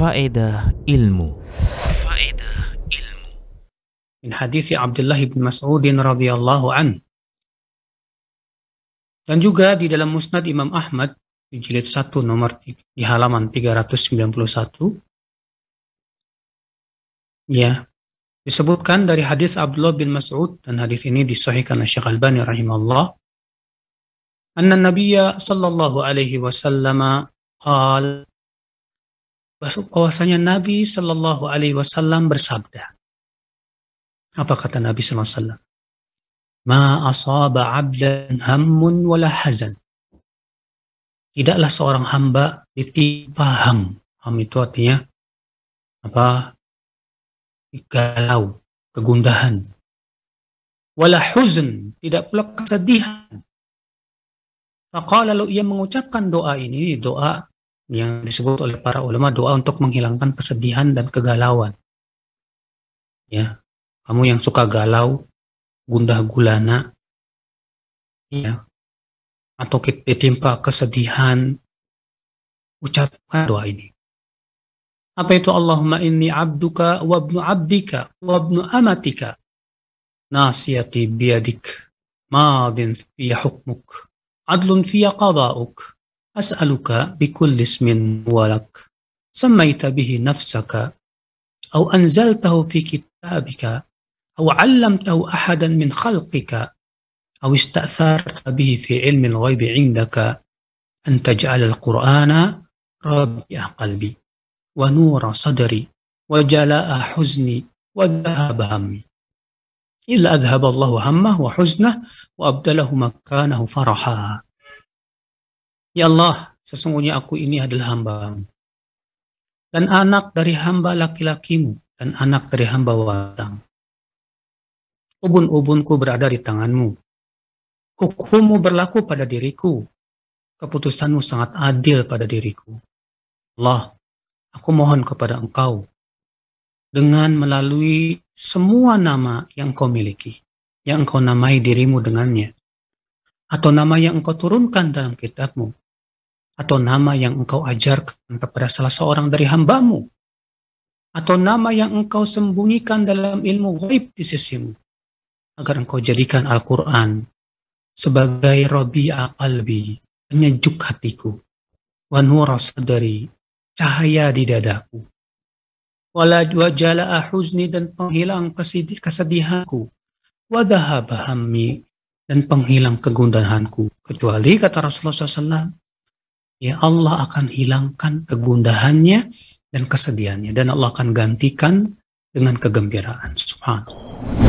Faedah ilmu فائدة hadisi Abdullah bin Mas'udin radhiyallahu an dan juga di dalam Musnad Imam Ahmad di jilid 1 nomor di halaman 391 ya disebutkan dari hadis Abdullah bin Mas'ud dan hadis ini disahihkan oleh Syekh Albani rahimahullah أن النبي صلى الله عليه وسلم قال bahwasanya Nabi Shallallahu Alaihi Wasallam bersabda. Apa kata Nabi Shallallahu Alaihi Wasallam? Ma asaba abdan hammun wala hazan. Tidaklah seorang hamba ditimpa ham. Ham itu artinya apa? Galau, kegundahan. Wala huzn, tidak pula kesedihan maka lalu ia mengucapkan doa ini, doa yang disebut oleh para ulama doa untuk menghilangkan kesedihan dan kegalauan. Ya, kamu yang suka galau, gundah gulana, ya, atau ditimpa kesedihan, ucapkan doa ini. Apa itu Allahumma inni abduka wabnu abdika wabnu amatika nasiyati biyadik madin fi hukmuk عدل في قضاؤك أسألك بكل اسم هو لك سميت به نفسك أو أنزلته في كتابك أو علمته أحدا من خلقك أو استأثرت به في علم الغيب عندك أن تجعل القرآن ربيع قلبي ونور صدري وجلاء حزني وذهب همي Illa adhaballahu hammah wa huznah wa abdalahu makanahu faraha. Ya Allah, sesungguhnya aku ini adalah hamba dan anak dari hamba laki-lakimu dan anak dari hamba wanita. Ubun-ubunku berada di tanganmu. Hukummu berlaku pada diriku. Keputusanmu sangat adil pada diriku. Allah, aku mohon kepada engkau dengan melalui semua nama yang kau miliki, yang engkau namai dirimu dengannya, atau nama yang engkau turunkan dalam kitabmu, atau nama yang engkau ajarkan kepada salah seorang dari hambamu, atau nama yang engkau sembunyikan dalam ilmu gaib di sisimu, agar engkau jadikan Al-Quran sebagai al Qalbi, penyejuk hatiku, wanura sadari, cahaya di dadaku, wala wajala ahuzni dan penghilang kesedihanku wadahabahami dan penghilang kegundahanku kecuali kata Rasulullah SAW ya Allah akan hilangkan kegundahannya dan kesedihannya dan Allah akan gantikan dengan kegembiraan subhanallah